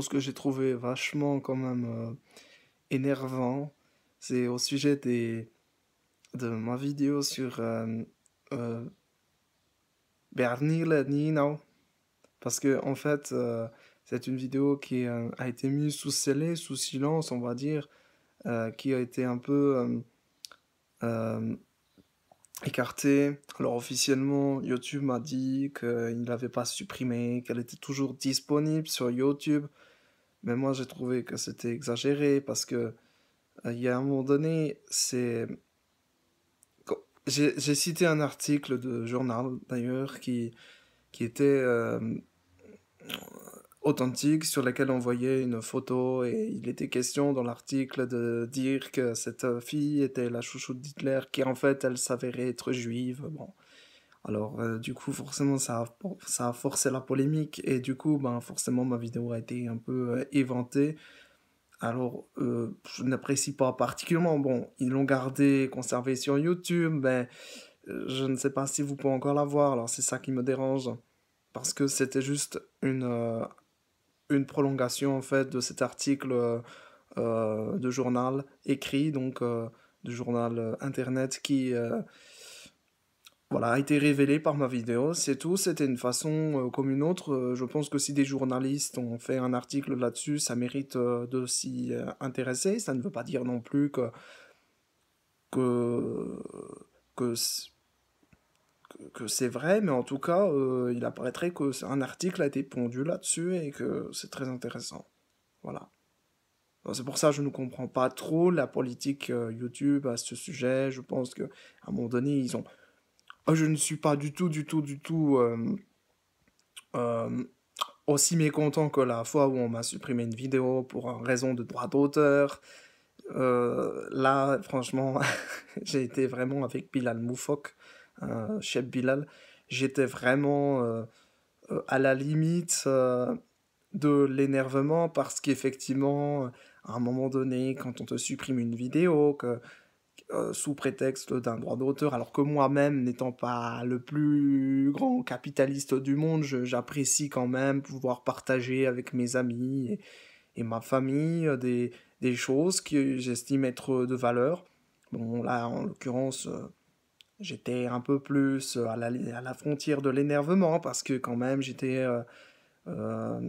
ce que j'ai trouvé vachement quand même euh, énervant, c'est au sujet des, de ma vidéo sur euh, euh, Nino. Parce que, en fait, euh, c'est une vidéo qui euh, a été mise sous scellé, sous silence, on va dire, qui a été un peu écarté. Alors officiellement, YouTube m'a dit qu'il ne l'avait pas supprimé, qu'elle était toujours disponible sur YouTube. Mais moi, j'ai trouvé que c'était exagéré parce que euh, il y a un moment donné, c'est j'ai cité un article de journal d'ailleurs qui, qui était euh, authentique sur laquelle on voyait une photo et il était question dans l'article de dire que cette fille était la chouchoute d'Hitler qui en fait elle s'avérait être juive. Bon. Alors euh, du coup forcément ça a, ça a forcé la polémique et du coup ben, forcément ma vidéo a été un peu euh, éventée. Alors euh, je n'apprécie pas particulièrement. Bon, ils l'ont gardé conservé sur YouTube, mais je ne sais pas si vous pouvez encore la voir. Alors c'est ça qui me dérange parce que c'était juste une une prolongation en fait de cet article euh, euh, de journal écrit, donc euh, du journal internet qui voilà, a été révélé par ma vidéo. C'est tout, c'était une façon comme une autre. je pense que si des journalistes ont fait un article là-dessus, ça mérite de s'y intéresser. Ça ne veut pas dire non plus que... que que c'est vrai, mais en tout cas, euh, il apparaîtrait que un article a été pondu là-dessus et que c'est très intéressant. Voilà. C'est pour ça que je ne comprends pas trop la politique euh, YouTube à ce sujet. Je pense que à un moment donné, ils ont. Oh, je ne suis pas du tout, du tout, du tout euh, aussi mécontent que la fois où on m'a supprimé une vidéo pour raison de droit d'auteur. là, franchement, j'ai été vraiment avec Bilal Moufok Chef euh, Bilal, j'étais vraiment euh, euh, à la limite de l'énervement parce qu'effectivement, à un moment donné, quand on te supprime une vidéo, que sous prétexte d'un droit d'auteur, alors que moi-même, n'étant pas le plus grand capitaliste du monde, j'apprécie quand même pouvoir partager avec mes amis et, ma famille des, choses que j'estime être de valeur. Bon, là, en l'occurrence, J'étais un peu plus euh, à la, à la frontière de l'énervement parce que quand même j'étais... Euh, euh,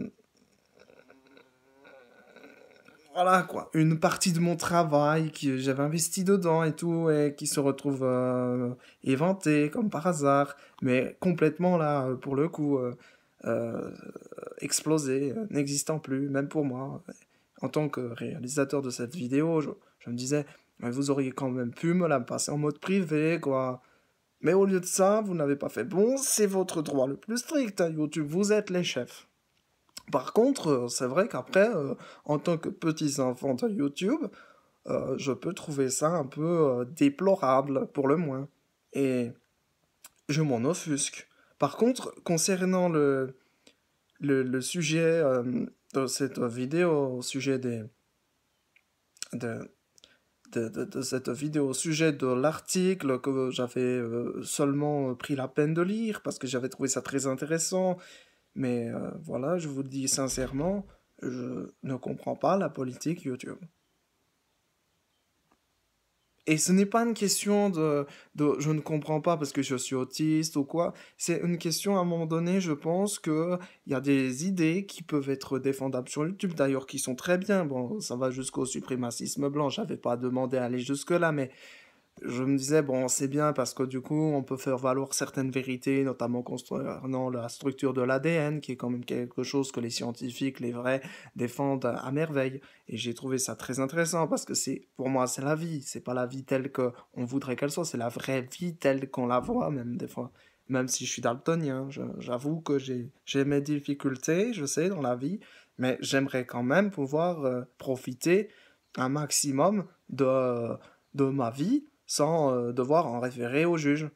voilà quoi, une partie de mon travail que j'avais investi dedans et tout, et qui se retrouve euh, éventée comme par hasard, mais complètement là, pour le coup, euh, explosée, n'existant plus, même pour moi en tant que réalisateur de cette vidéo, je, me disais, vous auriez quand même pu me la passer en mode privé, quoi. Mais au lieu de ça, vous n'avez pas fait bon, c'est votre droit le plus strict à hein, YouTube, vous êtes les chefs. Par contre, euh, c'est vrai qu'après, euh, en tant que petits enfants de YouTube, euh, je peux trouver ça un peu déplorable, pour le moins. Et je m'en offusque. Par contre, concernant le, le, sujet euh, cette vidéo, au sujet des, de, de, de, cette vidéo, au sujet de l'article que j'avais euh, seulement pris la peine de lire parce que j'avais trouvé ça très intéressant. Mais euh, voilà, je vous le dis sincèrement, je ne comprends pas la politique YouTube. Et ce n'est pas une question de, je ne comprends pas parce que je suis autiste ou quoi. C'est une question à un moment donné, je pense qu'il y a des idées qui peuvent être défendables sur YouTube d'ailleurs qui sont très bien. Bon, ça va jusqu'au suprémacisme blanc. J'avais pas demandé à aller jusque là, mais je me disais, bon, c'est bien parce que du coup, on peut faire valoir certaines vérités, notamment concernant la structure de l'ADN, qui est quand même quelque chose que les scientifiques, les vrais, défendent à merveille. Et j'ai trouvé ça très intéressant parce que c'est, pour moi, c'est la vie. C'est pas la vie telle qu'on voudrait qu'elle soit, c'est la vraie vie telle qu'on la voit, même des fois. Même si je suis daltonien, j'avoue que j'ai mes difficultés, je sais, dans la vie, mais j'aimerais quand même pouvoir euh, profiter un maximum de, de ma vie sans euh, devoir en référer au juge.